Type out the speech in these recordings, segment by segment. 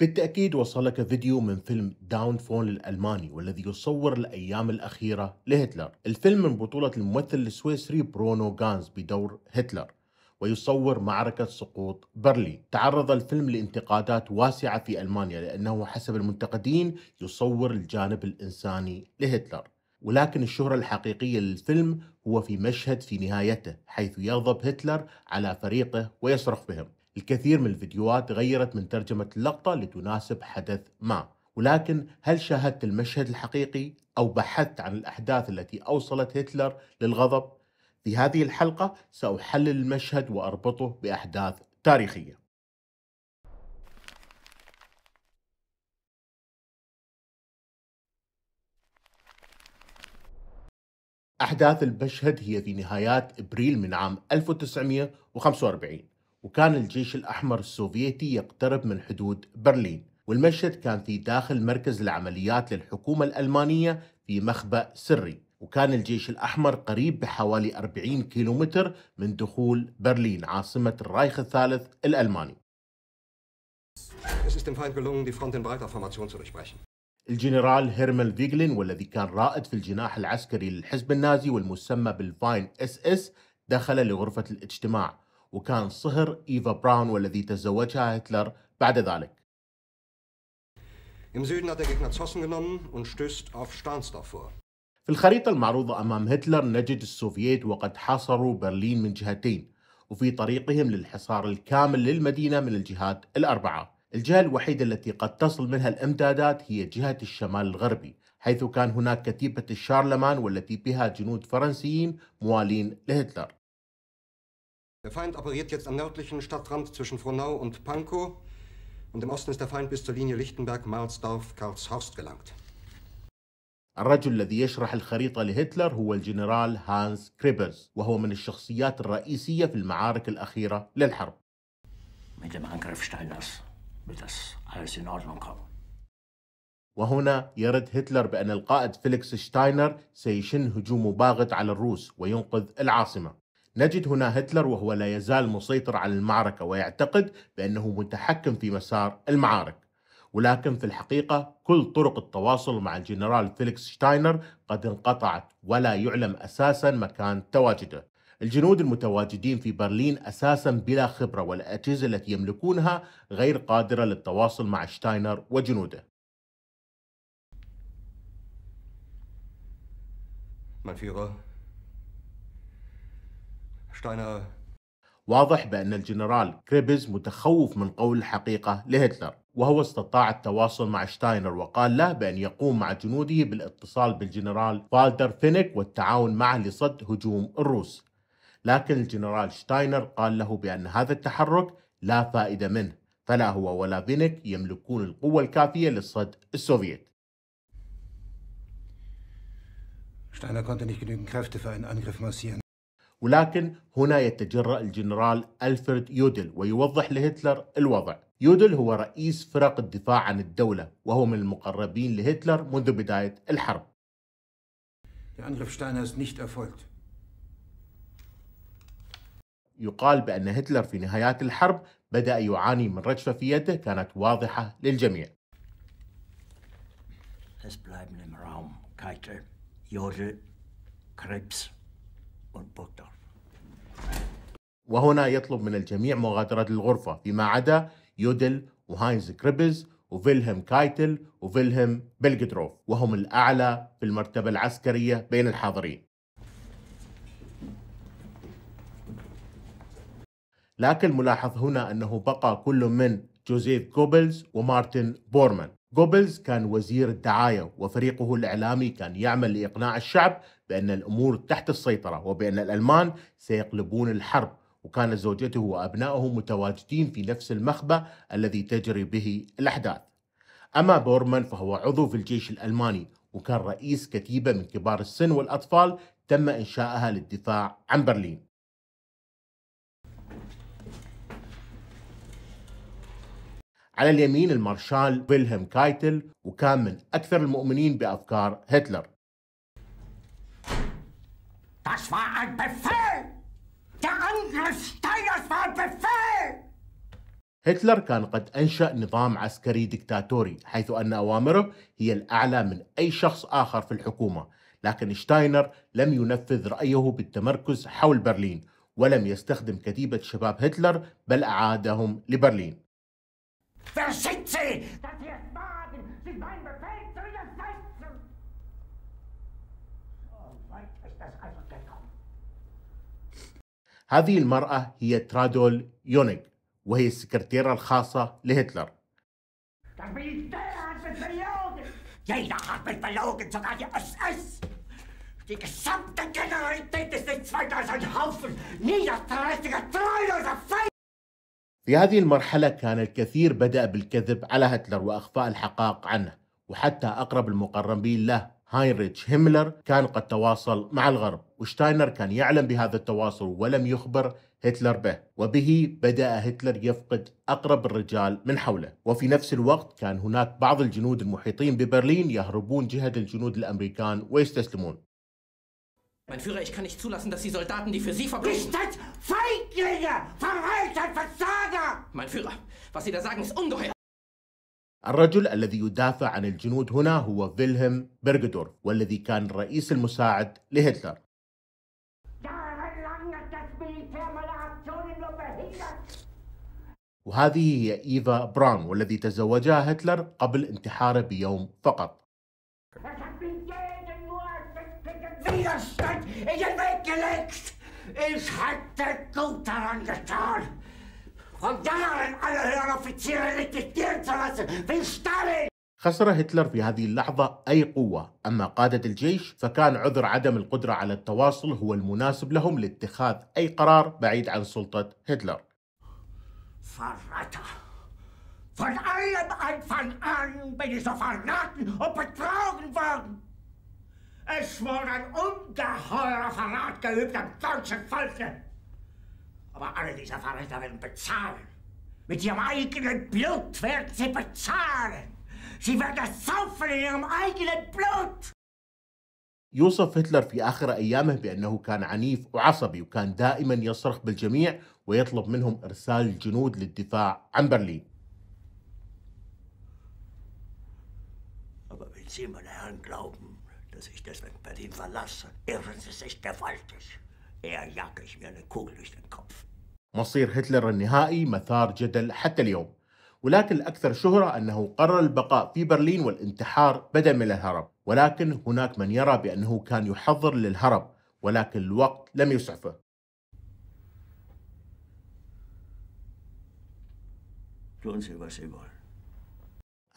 بالتأكيد وصلك فيديو من فيلم داون فون الألماني والذي يصور الأيام الأخيرة لهتلر الفيلم من بطولة الممثل السويسري برونو غانز بدور هتلر ويصور معركة سقوط برلين تعرض الفيلم لانتقادات واسعة في ألمانيا لأنه حسب المنتقدين يصور الجانب الإنساني لهتلر ولكن الشهرة الحقيقية للفيلم هو في مشهد في نهايته حيث يغضب هتلر على فريقه ويصرخ بهم الكثير من الفيديوهات غيرت من ترجمة اللقطة لتناسب حدث ما ولكن هل شاهدت المشهد الحقيقي أو بحثت عن الأحداث التي أوصلت هتلر للغضب؟ في هذه الحلقة سأحلل المشهد وأربطه بأحداث تاريخية أحداث المشهد هي في نهايات إبريل من عام 1945 وكان الجيش الأحمر السوفيتي يقترب من حدود برلين والمشهد كان في داخل مركز العمليات للحكومة الألمانية في مخبأ سري وكان الجيش الأحمر قريب بحوالي 40 كيلومتر من دخول برلين عاصمة الرايخ الثالث الألماني الجنرال هيرمل فيجلين والذي كان رائد في الجناح العسكري للحزب النازي والمسمى بالفاين اس اس دخل لغرفة الاجتماع وكان صهر إيفا براون والذي تزوجها هتلر بعد ذلك في الخريطة المعروضة أمام هتلر نجد السوفييت وقد حاصروا برلين من جهتين وفي طريقهم للحصار الكامل للمدينة من الجهات الأربعة الجهة الوحيدة التي قد تصل منها الإمدادات هي جهة الشمال الغربي حيث كان هناك كتيبة الشارلمان والتي بها جنود فرنسيين موالين لهتلر Der Feind operiert jetzt am nördlichen Stadtrand zwischen Frohnau und Pankow. Und im Osten ist der Feind bis zur Linie Lichtenberg-Marsdorf-Karlshorst gelangt. الرجل الذي يشرح الخريطة لهتلر هو الجنرال هانس كريبرز وهو من الشخصيات الرئيسية في المعارك الأخيرة للحرب وهنا يرد هتلر بأن القائد فيليكس شتاينر سيشن هجوم باغت على الروس وينقذ العاصمة نجد هنا هتلر وهو لا يزال مسيطر على المعركة ويعتقد بأنه متحكم في مسار المعارك ولكن في الحقيقة كل طرق التواصل مع الجنرال فيليكس شتاينر قد انقطعت ولا يعلم أساسا مكان تواجده الجنود المتواجدين في برلين أساسا بلا خبرة والأجهزة التي يملكونها غير قادرة للتواصل مع شتاينر وجنوده ما في غار؟ واضح بأن الجنرال كريبز متخوف من قول الحقيقة لهتلر وهو استطاع التواصل مع شتاينر وقال له بأن يقوم مع جنوده بالاتصال بالجنرال فالدر فينيك والتعاون معه لصد هجوم الروس لكن الجنرال شتاينر قال له بأن هذا التحرك لا فائدة منه فلا هو ولا فينيك يملكون القوة الكافية للصد السوفيت Steiner konnte nicht genügend Kräfte für einen Angriff massieren. ولكن هنا يتجرأ الجنرال ألفرد يودل ويوضح لهتلر الوضع يودل هو رئيس فرق الدفاع عن الدولة وهو من المقربين لهتلر منذ بداية الحرب يقال بأن هتلر في نهايات الحرب بدأ يعاني من رجفة في يده كانت واضحة للجميع Es bleiben im Raum Keitel, Jodel, Krebs وهنا يطلب من الجميع مغادرة الغرفة فيما عدا يودل وهاينز كريبز وفيلهم كايتل وفيلهم بلجدروف وهم الأعلى في المرتبة العسكرية بين الحاضرين لكن ملاحظ هنا أنه بقى كل من جوزيف كوبلز ومارتن بورمان جوبلز كان وزير الدعاية وفريقه الإعلامي كان يعمل لإقناع الشعب بأن الأمور تحت السيطرة وبأن الألمان سيقلبون الحرب وكان زوجته وأبنائه متواجدين في نفس المخبأ الذي تجري به الأحداث أما بورمان فهو عضو في الجيش الألماني وكان رئيس كتيبة من كبار السن والأطفال تم إنشائها للدفاع عن برلين على اليمين المارشال فيلهم كايتل وكان من أكثر المؤمنين بأفكار هتلر هتلر كان قد أنشأ نظام عسكري دكتاتوري حيث أن أوامره هي الأعلى من أي شخص آخر في الحكومة لكن شتاينر لم ينفذ رأيه بالتمركز حول برلين ولم يستخدم كتيبة شباب هتلر بل أعادهم لبرلين Verschickt sie! Das hier ist Baden! Sie meinen Befehl zu ihr So weit هذه المرأة هي ترادول يونيك وهي السكرتيرة الخاصة لهتلر في هذه المرحلة كان الكثير بدأ بالكذب على هتلر وإخفاء الحقائق عنه وحتى أقرب المقربين له هاينريتش هيملر كان قد تواصل مع الغرب وشتاينر كان يعلم بهذا التواصل ولم يخبر هتلر به وبه بدأ هتلر يفقد أقرب الرجال من حوله وفي نفس الوقت كان هناك بعض الجنود المحيطين ببرلين يهربون جهة الجنود الأمريكان ويستسلمون Mein Führer, ich kann nicht zulassen, dass die Soldaten, die für Sie verbringen... Ist das Feiglinge! Verreiter, Versager! Mein Führer, was Sie da sagen, ist ungeheuer! الرجل الذي يدافع عن الجنود هنا هو فيلهم بيرغدورف والذي كان رئيس المساعد لهتلر وهذه هي إيفا براون والذي تزوجها هتلر قبل انتحاره بيوم فقط Widerstand in den Weg gelegt. Ich hatte gut daran getan, von Jahren alle höheren Offiziere registrieren zu lassen, wie Stalin. خسر هتلر في هذه اللحظة أي قوة أما قادة الجيش فكان عذر عدم القدرة على التواصل هو المناسب لهم لاتخاذ أي قرار بعيد عن سلطة هتلر Verräter! Von allem Anfang an bin ich so verraten und betrogen worden! Es wurde ein ungeheurer Verrat geübt am deutschen Volke. Aber alle diese Verräter werden bezahlen. Mit ihrem eigenen Blut werden sie bezahlen. Sie werden saufen in ihrem eigenen Blut. يوصف هتلر في آخر أيامه بأنه كان عنيف وعصبي وكان دائما يصرخ بالجميع ويطلب منهم إرسال الجنود للدفاع عن برلين Aber wenn Sie, meine Herren, glauben, würde sich deswegen Berlin verlassen. Irren Sie sich gewaltig. Er jagt ich mir eine Kugel durch den Kopf. مصير هتلر النهائي مثار جدل حتى اليوم ولكن الأكثر شهرة أنه قرر البقاء في برلين والانتحار بدلا من الهرب ولكن هناك من يرى بأنه كان يحضر للهرب ولكن الوقت لم يسعفه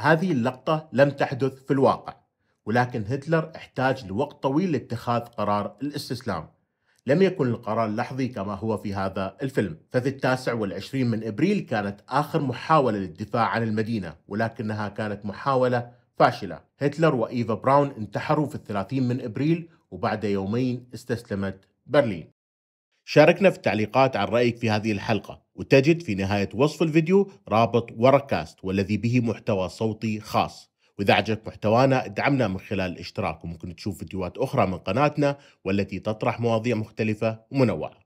هذه اللقطة لم تحدث في الواقع ولكن هتلر احتاج لوقت طويل لاتخاذ قرار الاستسلام لم يكن القرار لحظي كما هو في هذا الفيلم ففي التاسع والعشرين من إبريل كانت آخر محاولة للدفاع عن المدينة ولكنها كانت محاولة فاشلة هتلر وإيفا براون انتحروا في الثلاثين من إبريل وبعد يومين استسلمت برلين شاركنا في التعليقات عن رأيك في هذه الحلقة وتجد في نهاية وصف الفيديو رابط وركاست والذي به محتوى صوتي خاص وإذا عجبك محتوانا ادعمنا من خلال الاشتراك وممكن تشوف فيديوهات أخرى من قناتنا والتي تطرح مواضيع مختلفة ومنوعة